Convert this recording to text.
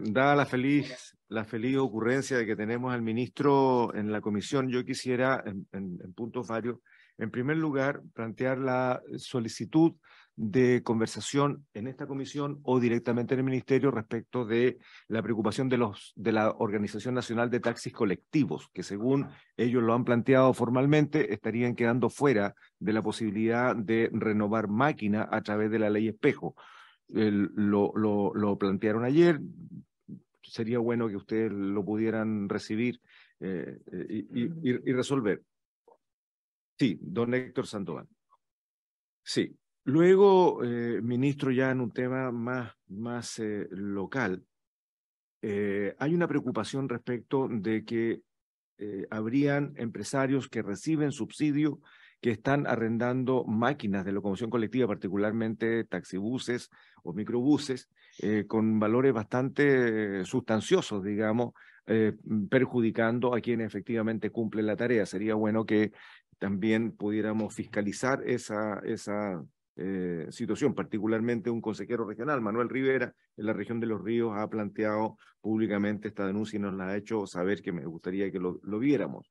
Dada la feliz, la feliz ocurrencia de que tenemos al ministro en la comisión, yo quisiera, en, punto puntos varios, en primer lugar, plantear la solicitud de conversación en esta comisión o directamente en el ministerio respecto de la preocupación de los de la Organización Nacional de Taxis Colectivos, que según ellos lo han planteado formalmente, estarían quedando fuera de la posibilidad de renovar máquina a través de la ley espejo lo, lo, plantearon ayer. Sería bueno que ustedes lo pudieran recibir eh, eh, y, resolver. Sí, don Héctor Sandoval. Sí. Luego, eh, ministro, ya en un tema más, más local, hay una preocupación respecto de que habrían empresarios que reciben subsidio que están arrendando máquinas de locomoción colectiva, particularmente taxibuses o microbuses, eh, con valores bastante sustanciosos, digamos, eh, perjudicando a quienes efectivamente cumple la tarea. Sería bueno que también pudiéramos fiscalizar esa, esa eh, situación. Particularmente un consejero regional, Manuel Rivera, en la región de Los Ríos, ha planteado públicamente esta denuncia y nos la ha hecho saber que me gustaría que lo, viéramos.